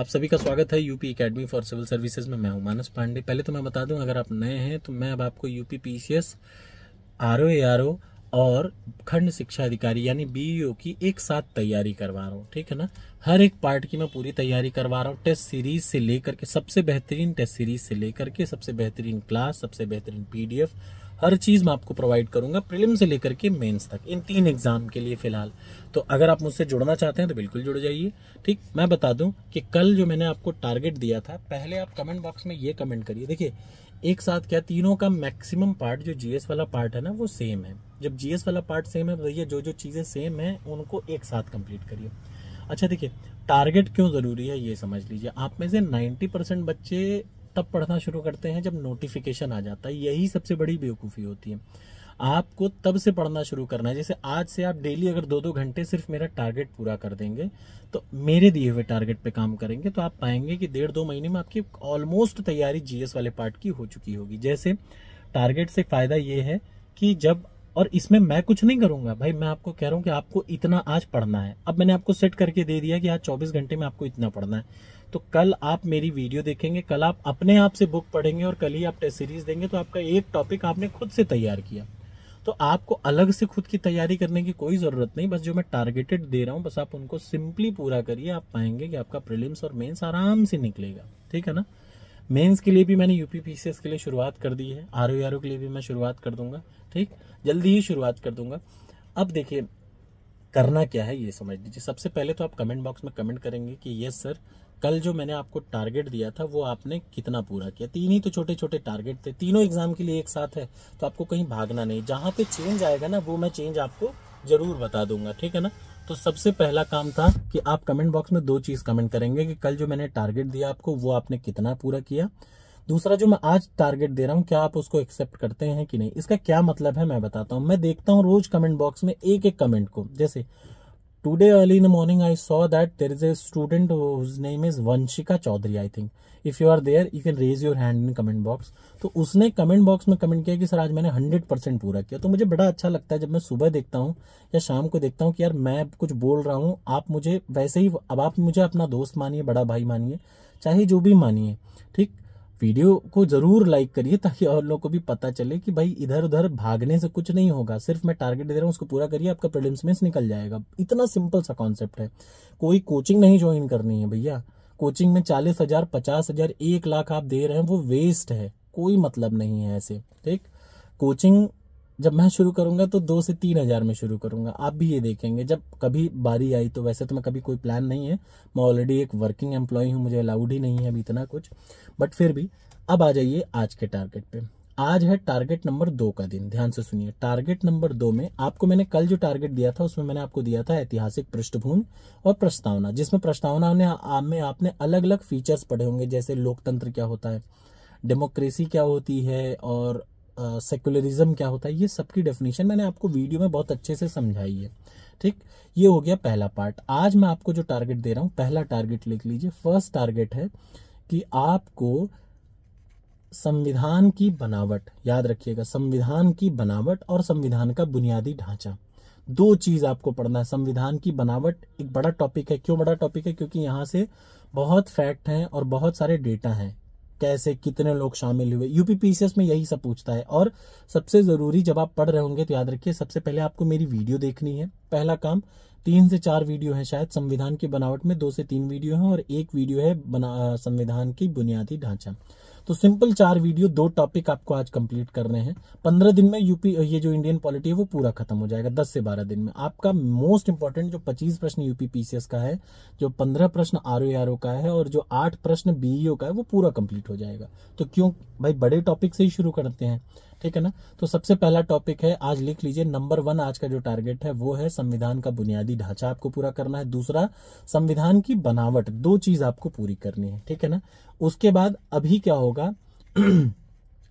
आप सभी का स्वागत है UP academy for civil services में मैं हूं मानस पांडे पहले तो मैं बता दूं अगर आप नए हैं तो मैं अब आपको यूपी पीसीएस आरओ एआरओ और खंड शिक्षा अधिकारी यानी बीईओ e की एक साथ तैयारी करवा रहा हूँ ठीक है ना हर एक पार्ट की मैं पूरी तैयारी करवा रहा हूँ टेस्ट सीरीज से लेकर के सबसे बेहतरीन टेस्ट सीरीज से लेकर के सबसे बेहतरीन क्लास सबसे बेहतरीन पीडीएफ हर चीज़ मैं आपको प्रोवाइड करूंगा प्रिलिम से लेकर के मेंस तक इन तीन एग्ज़ाम के लिए फ़िलहाल तो अगर आप मुझसे जुड़ना चाहते हैं तो बिल्कुल जुड़ जाइए ठीक मैं बता दूं कि कल जो मैंने आपको टारगेट दिया था पहले आप कमेंट बॉक्स में ये कमेंट करिए देखिए एक साथ क्या तीनों का मैक्सिमम पार्ट जो जीएस वाला पार्ट है ना वो सेम है जब जी वाला पार्ट सेम है भैया जो जो चीज़ें सेम हैं उनको एक साथ कंप्लीट करिए अच्छा देखिए टारगेट क्यों ज़रूरी है ये समझ लीजिए आप में से 90 परसेंट बच्चे तब पढ़ना शुरू करते हैं जब नोटिफिकेशन आ जाता है यही सबसे बड़ी बेवकूफ़ी होती है आपको तब से पढ़ना शुरू करना है जैसे आज से आप डेली अगर दो दो घंटे सिर्फ मेरा टारगेट पूरा कर देंगे तो मेरे दिए हुए टारगेट पे काम करेंगे तो आप पाएंगे कि डेढ़ दो महीने में आपकी ऑलमोस्ट तैयारी जीएस वाले पार्ट की हो चुकी होगी जैसे टारगेट से फ़ायदा ये है कि जब और इसमें मैं कुछ नहीं करूंगा भाई मैं आपको कह रहा हूँ कि आपको इतना आज पढ़ना है अब मैंने आपको सेट करके दे दिया कि आज चौबीस घंटे में आपको इतना पढ़ना है तो कल आप मेरी वीडियो देखेंगे कल आप अपने आप से बुक पढ़ेंगे और कल ही आप टेस्ट सीरीज देंगे तो आपका एक टॉपिक आपने खुद से तैयार किया तो आपको अलग से खुद की तैयारी करने की कोई ज़रूरत नहीं बस जो मैं टारगेटेड दे रहा हूँ बस आप उनको सिंपली पूरा करिए आप पाएंगे कि आपका प्रिलिम्स और मेंस आराम से निकलेगा ठीक है ना मेंस के लिए भी मैंने यूपी पी के लिए शुरुआत कर दी है आर ओ के लिए भी मैं शुरुआत कर दूंगा ठीक जल्दी ही शुरुआत कर दूंगा अब देखिए करना क्या है ये समझ लीजिए सबसे पहले तो आप कमेंट बॉक्स में कमेंट करेंगे कि यस सर कल जो मैंने आपको टारगेट दिया था वो आपने कितना पूरा किया तीन ही तो छोटे छोटे टारगेट थे तीनों एग्जाम के लिए एक साथ है तो आपको कहीं भागना नहीं जहाँ पे चेंज आएगा ना वो मैं चेंज आपको जरूर बता दूंगा ठीक है ना तो सबसे पहला काम था कि आप कमेंट बॉक्स में दो चीज़ कमेंट करेंगे कि कल जो मैंने टारगेट दिया आपको वो आपने कितना पूरा किया दूसरा जो मैं आज टारगेट दे रहा हूँ क्या आप उसको एक्सेप्ट करते हैं कि नहीं इसका क्या मतलब है मैं बताता हूँ मैं देखता हूँ रोज कमेंट बॉक्स में एक एक कमेंट को जैसे today early in the morning I saw that there is a student name is Vanshika Chaudhary I think if you are there you can raise your hand in comment box तो उसने comment box में comment किया कि sir आज मैंने hundred percent पूरा किया तो मुझे बड़ा अच्छा लगता है जब मैं सुबह देखता हूँ या शाम को देखता हूँ कि यार मैं कुछ बोल रहा हूँ आप मुझे वैसे ही अब आप मुझे अपना दोस्त मानिए बड़ा भाई मानिए चाहे जो भी मानिए ठीक वीडियो को जरूर लाइक करिए ताकि और लोगों को भी पता चले कि भाई इधर उधर भागने से कुछ नहीं होगा सिर्फ मैं टारगेट दे रहा हूँ उसको पूरा करिए आपका प्रिलिम्स में निकल जाएगा इतना सिंपल सा कॉन्सेप्ट है कोई कोचिंग नहीं ज्वाइन करनी है भैया कोचिंग में चालीस हजार पचास हजार एक लाख आप दे रहे हैं वो वेस्ट है कोई मतलब नहीं है ऐसे ठीक कोचिंग जब मैं शुरू करूंगा तो दो से तीन हजार में शुरू करूंगा आप भी ये देखेंगे जब कभी बारी आई तो वैसे तो मैं कभी कोई प्लान नहीं है मैं ऑलरेडी एक वर्किंग एम्प्लॉय हूं मुझे अलाउड ही नहीं है अभी इतना कुछ बट फिर भी अब आ जाइए आज के टारगेट पे आज है टारगेट नंबर दो का दिन ध्यान से सुनिए टारगेट नंबर दो में आपको मैंने कल जो टारगेट दिया था उसमें मैंने आपको दिया था ऐतिहासिक पृष्ठभूमि और प्रस्तावना जिसमें प्रस्तावना ने में आपने अलग अलग फीचर्स पढ़े होंगे जैसे लोकतंत्र क्या होता है डेमोक्रेसी क्या होती है और सेकुलरिज्म क्या होता है ये सबकी डेफिनेशन मैंने आपको वीडियो में बहुत अच्छे से समझाई है ठीक ये हो गया पहला पार्ट आज मैं आपको जो टारगेट दे रहा हूं पहला टारगेट लिख लीजिए फर्स्ट टारगेट है कि आपको संविधान की बनावट याद रखिएगा संविधान की बनावट और संविधान का बुनियादी ढांचा दो चीज आपको पढ़ना है संविधान की बनावट एक बड़ा टॉपिक है क्यों बड़ा टॉपिक है क्योंकि यहां से बहुत फैक्ट हैं और बहुत सारे डेटा हैं कैसे कितने लोग शामिल हुए यूपीपीसीएस में यही सब पूछता है और सबसे ज़रूरी जब आप पढ़ रहे होंगे तो याद रखिए सबसे पहले आपको मेरी वीडियो देखनी है पहला काम तीन से चार वीडियो है शायद संविधान की बनावट में दो से तीन वीडियो है और एक वीडियो है संविधान की बुनियादी ढांचा तो सिंपल चार वीडियो दो टॉपिक आपको आज कंप्लीट करने हैं पंद्रह दिन में यूपी ये जो इंडियन पॉलिटी है वो पूरा खत्म हो जाएगा दस से बारह दिन में आपका मोस्ट इंपॉर्टेंट जो पच्चीस प्रश्न यूपी पीसीएस का है जो पंद्रह प्रश्न आर ओ का है और जो आठ प्रश्न बीईओ e का है वो पूरा कंप्लीट हो जाएगा तो क्यों भाई बड़े टॉपिक से ही शुरू करते हैं ठीक है ना तो सबसे पहला टॉपिक है आज लिख लीजिए नंबर वन आज का जो टारगेट है वो है संविधान का बुनियादी ढांचा आपको पूरा करना है दूसरा संविधान की बनावट दो चीज आपको पूरी करनी है ठीक है ना उसके बाद अभी क्या होगा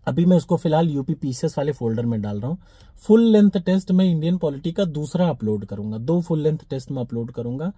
अभी मैं उसको फिलहाल यूपी पीसीएस वाले फोल्डर में डाल रहा हूँ फुल लेंथ टेस्ट मैं इंडियन पॉलिटी का दूसरा अपलोड करूंगा दो फुल लेंथ टेस्ट में अपलोड करूंगा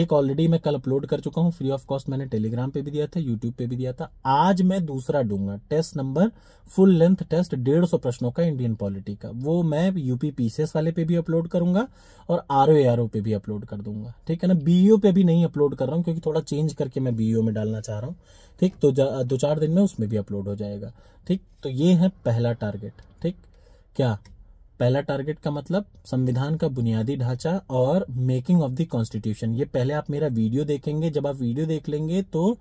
एक ऑलरेडी मैं कल अपलोड कर चुका हूँ फ्री ऑफ कॉस्ट मैंने टेलीग्राम पे भी दिया था यूट्यूब पे भी दिया था आज मैं दूसरा दूंगा test number full length test डेढ़ सौ प्रश्नों का इंडियन पॉलिटी का वो मैं यूपी पीसीएस वाले पे भी अपलोड करूंगा और आर ओ पे भी अपलोड कर दूंगा ठीक है ना बीईओ पे भी नहीं अपलोड कर रहा हूँ क्योंकि थोड़ा चेंज करके मैं बीईओ में डालना चाह रहा हूँ ठीक तो दो चार दिन में उसमें भी अपलोड हो जाएगा ठीक तो ये है पहला टारगेट ठीक क्या पहला टारगेट का मतलब संविधान का बुनियादी ढांचा और मेकिंग ऑफ द कॉन्स्टिट्यूशन ये पहले आप मेरा वीडियो देखेंगे जब आप वीडियो देख लेंगे तो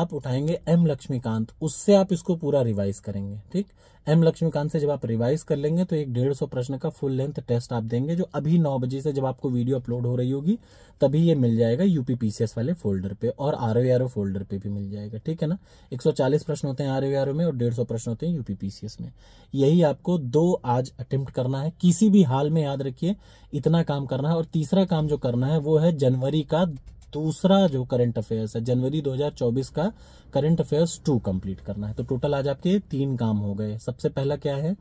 आप उठाएंगे एम लक्ष्मीकांत उससे आप इसको पूरा रिवाइज करेंगे ठीक एम लक्ष्मीकांत से जब आप रिवाइज कर लेंगे तो एक डेढ़ सौ प्रश्न का फुल लेंथ टेस्ट आप देंगे जो अभी नौ बजे से जब आपको वीडियो अपलोड हो रही होगी तभी ये मिल जाएगा यूपी पीसीएस वाले फोल्डर पे और आर ओ फोल्डर पे भी मिल जाएगा ठीक है ना 140 प्रश्न होते हैं आर ओ में और डेढ़ प्रश्न होते हैं यूपी पीसीएस में यही आपको दो आज अटेम्प्ट करना है किसी भी हाल में याद रखिए इतना काम करना है और तीसरा काम जो करना है वो है जनवरी का दूसरा जो करंट अफेयर्स है जनवरी 2024 का करंट अफेयर्स टू कंप्लीट करना है तो टोटल आज आपके तीन काम हो गए सबसे पहला क्या है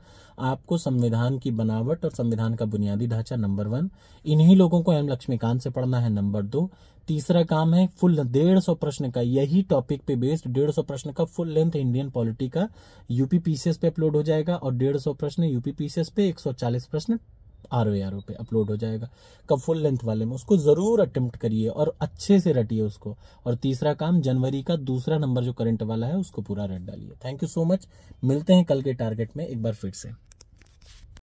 आपको संविधान की बनावट और संविधान का बुनियादी ढांचा नंबर वन इन्हीं लोगों को एम लक्ष्मीकांत से पढ़ना है नंबर दो तीसरा काम है फुल डेढ़ सौ प्रश्न का यही टॉपिक पे बेस्ड डेढ़ सौ प्रश्न का फुल लेंथ इंडियन पॉलिटी का यूपी पीसीएस पे अपलोड हो जाएगा और डेढ़ सौ प्रश्न यूपी पीसीएस पे चालीस प्रश्न आर ओ आर ओ पे अपलोड हो जाएगा कब फुल लेंथ वाले में उसको ज़रूर अटेम्प्ट करिए और अच्छे से रटिए उसको और तीसरा काम जनवरी का दूसरा नंबर जो करंट वाला है उसको पूरा रट डालिए थैंक यू सो मच मिलते हैं कल के टारगेट में एक बार फिर से